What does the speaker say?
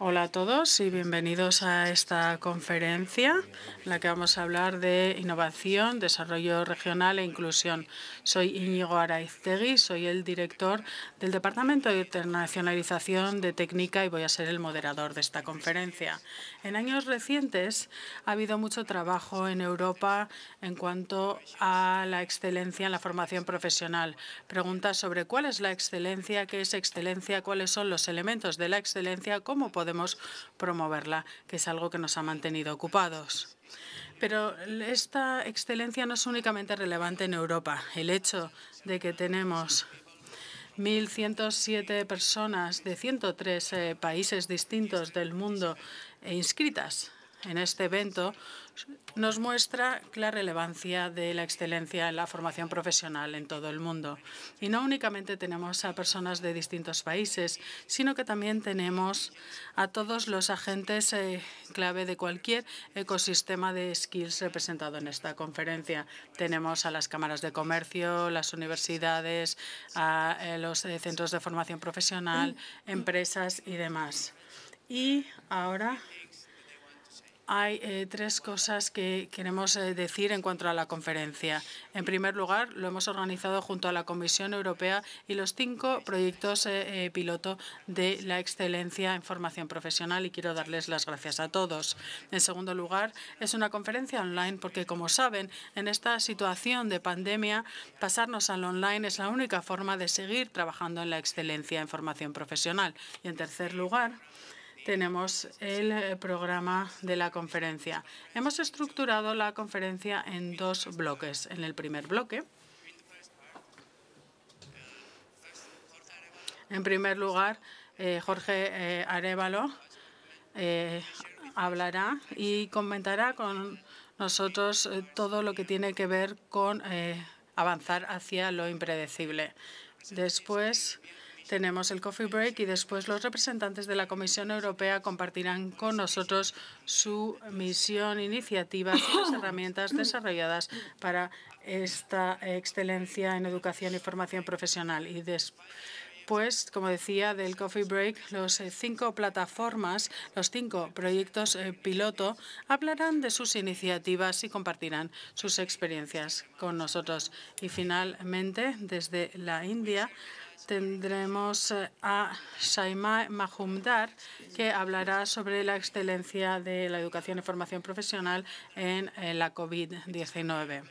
Hola a todos y bienvenidos a esta conferencia en la que vamos a hablar de innovación, desarrollo regional e inclusión. Soy Íñigo Araiztegui, soy el director del Departamento de Internacionalización de Técnica y voy a ser el moderador de esta conferencia. En años recientes ha habido mucho trabajo en Europa en cuanto a la excelencia en la formación profesional. Preguntas sobre cuál es la excelencia, qué es excelencia, cuáles son los elementos de la excelencia, cómo podemos promoverla, que es algo que nos ha mantenido ocupados. Pero esta excelencia no es únicamente relevante en Europa. El hecho de que tenemos 1.107 personas de 103 eh, países distintos del mundo eh, inscritas en este evento nos muestra la relevancia de la excelencia en la formación profesional en todo el mundo. Y no únicamente tenemos a personas de distintos países, sino que también tenemos a todos los agentes eh, clave de cualquier ecosistema de skills representado en esta conferencia. Tenemos a las cámaras de comercio, las universidades, a eh, los eh, centros de formación profesional, mm. empresas y demás. Y ahora hay eh, tres cosas que queremos eh, decir en cuanto a la conferencia. En primer lugar, lo hemos organizado junto a la Comisión Europea y los cinco proyectos eh, piloto de la excelencia en formación profesional y quiero darles las gracias a todos. En segundo lugar, es una conferencia online porque, como saben, en esta situación de pandemia, pasarnos al online es la única forma de seguir trabajando en la excelencia en formación profesional. Y en tercer lugar, tenemos el eh, programa de la conferencia. Hemos estructurado la conferencia en dos bloques. En el primer bloque, en primer lugar, eh, Jorge eh, Arevalo hablará y comentará con nosotros todo lo que tiene que ver con avanzar hacia lo impredecible. Después, tenemos el coffee break y después los representantes de la Comisión Europea compartirán con nosotros su misión, iniciativas y las herramientas desarrolladas para esta excelencia en educación y formación profesional. Y pues, como decía, del coffee break, los eh, cinco plataformas, los cinco proyectos eh, piloto, hablarán de sus iniciativas y compartirán sus experiencias con nosotros. Y finalmente, desde la India, tendremos eh, a Shaima Mahumdar, que hablará sobre la excelencia de la educación y formación profesional en la COVID-19.